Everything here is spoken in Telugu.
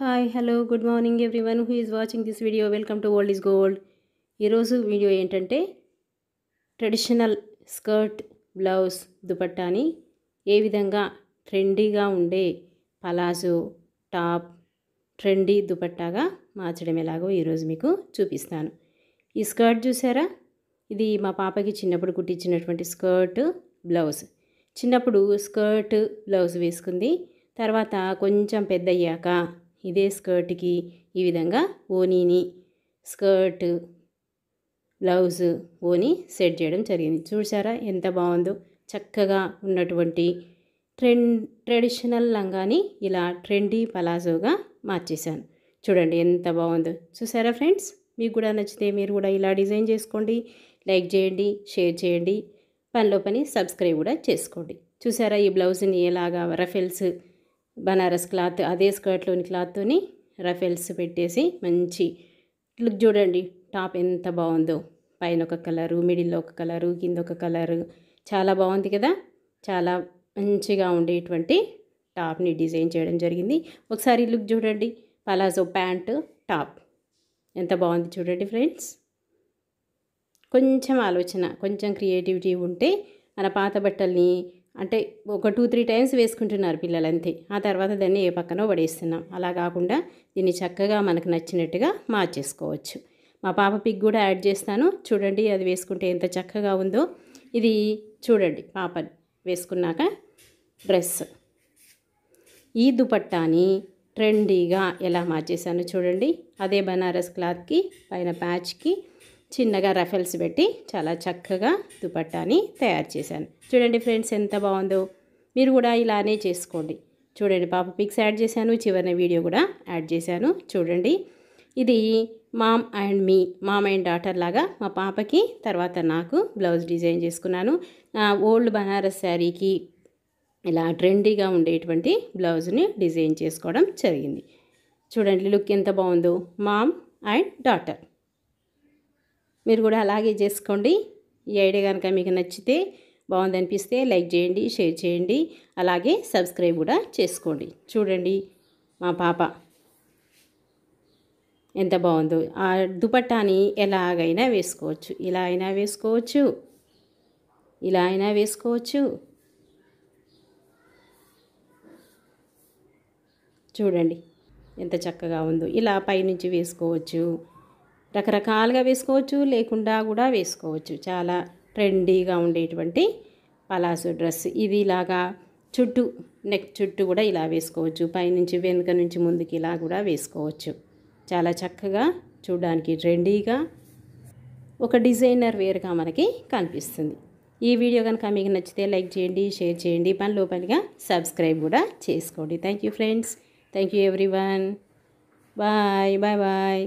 hi hello good morning everyone who is watching this video welcome to old is gold ఈరోజు వీడియో ఏంటంటే ట్రెడిషనల్ స్కర్ట్ బ్లౌజ్ దుపట్టాని ఏ విధంగా ట్రెండీగా ఉండే పలాజో టాప్ ట్రెండీ దుపట్టాగా మార్చడం ఎలాగో ఈరోజు మీకు చూపిస్తాను ఈ స్కర్ట్ చూసారా ఇది మా పాపకి చిన్నప్పుడు కుట్టించినటువంటి స్కర్ట్ బ్లౌజ్ చిన్నప్పుడు స్కర్ట్ బ్లౌజ్ వేసుకుంది తర్వాత కొంచెం పెద్దయ్యాక ఇదే స్కర్ట్కి ఈ విధంగా ఓనీని స్కర్ట్ బ్లౌజ్ ఓని సెట్ చేయడం జరిగింది చూసారా ఎంత బాగుందో చక్కగా ఉన్నటువంటి ట్రెండ్ ట్రెడిషనల్ లంగాని ఇలా ట్రెండీ పలాజోగా మార్చేశాను చూడండి ఎంత బాగుందో చూసారా ఫ్రెండ్స్ మీకు కూడా నచ్చితే మీరు కూడా ఇలా డిజైన్ చేసుకోండి లైక్ చేయండి షేర్ చేయండి పనిలో పని సబ్స్క్రైబ్ కూడా చేసుకోండి చూసారా ఈ బ్లౌజ్ని ఎలాగా రఫెల్స్ బనారస్ క్లాత్ అదే స్కర్ట్లోని క్లాత్తోని రఫెల్స్ పెట్టేసి మంచి లుక్ చూడండి టాప్ ఎంత బాగుందో పైన ఒక కలరు మిడిల్లో ఒక కలరు కింద ఒక కలరు చాలా బాగుంది కదా చాలా మంచిగా ఉండేటువంటి టాప్ని డిజైన్ చేయడం జరిగింది ఒకసారి లుక్ చూడండి పలాజో ప్యాంటు టాప్ ఎంత బాగుంది చూడండి ఫ్రెండ్స్ కొంచెం ఆలోచన కొంచెం క్రియేటివిటీ ఉంటే మన పాత బట్టల్ని అంటే ఒక టూ త్రీ టైమ్స్ వేసుకుంటున్నారు పిల్లలంతే ఆ తర్వాత దాన్ని ఏ పక్కన పడేస్తున్నాం అలా కాకుండా దీన్ని చక్కగా మనకు నచ్చినట్టుగా మార్చేసుకోవచ్చు మా పాప పిక్ కూడా యాడ్ చేస్తాను చూడండి అది వేసుకుంటే ఎంత చక్కగా ఉందో ఇది చూడండి పాప వేసుకున్నాక డ్రెస్ ఈ దుపట్టాని ట్రెండీగా ఎలా మార్చేసాను చూడండి అదే బనారస్ క్లాత్కి పైన ప్యాచ్కి చిన్నగా రఫెల్స్ పెట్టి చాలా చక్కగా దుపట్టాని తయారు చేశాను చూడండి ఫ్రెండ్స్ ఎంత బాగుందో మీరు కూడా ఇలానే చేసుకోండి చూడండి పాప పిక్స్ యాడ్ చేశాను చివరిన వీడియో కూడా యాడ్ చేశాను చూడండి ఇది mom and me mom and daughter లాగా మా పాపకి తర్వాత నాకు బ్లౌజ్ డిజైన్ చేసుకున్నాను ఓల్డ్ బనారస్ శారీకి ఇలా ట్రెండీగా ఉండేటువంటి బ్లౌజ్ని డిజైన్ చేసుకోవడం జరిగింది చూడండి లుక్ ఎంత బాగుందో మామ్ అండ్ డాటర్ మీరు కూడా అలాగే చేసుకోండి ఈ ఐడియా కనుక మీకు నచ్చితే బాగుందనిపిస్తే లైక్ చేయండి షేర్ చేయండి అలాగే సబ్స్క్రైబ్ కూడా చేసుకోండి చూడండి మా పాప ఎంత బాగుందో ఆ దుపట్టాని ఎలాగైనా వేసుకోవచ్చు ఇలా అయినా వేసుకోవచ్చు ఇలా అయినా వేసుకోవచ్చు చూడండి ఎంత చక్కగా ఉందో ఇలా పైనుంచి వేసుకోవచ్చు రకరకాలుగా వేసుకోవచ్చు లేకుండా కూడా వేసుకోవచ్చు చాలా ట్రెండీగా ఉండేటువంటి పలాసో డ్రెస్ ఇది ఇలాగా చుట్టూ నెక్ చుట్టూ కూడా ఇలా వేసుకోవచ్చు పైనుంచి వెనుక నుంచి ముందుకి ఇలా కూడా వేసుకోవచ్చు చాలా చక్కగా చూడడానికి ట్రెండీగా ఒక డిజైనర్ వేరుగా మనకి కనిపిస్తుంది ఈ వీడియో కనుక మీకు నచ్చితే లైక్ చేయండి షేర్ చేయండి పని లోపలిగా సబ్స్క్రైబ్ కూడా చేసుకోండి thank you friends thank you everyone bye bye bye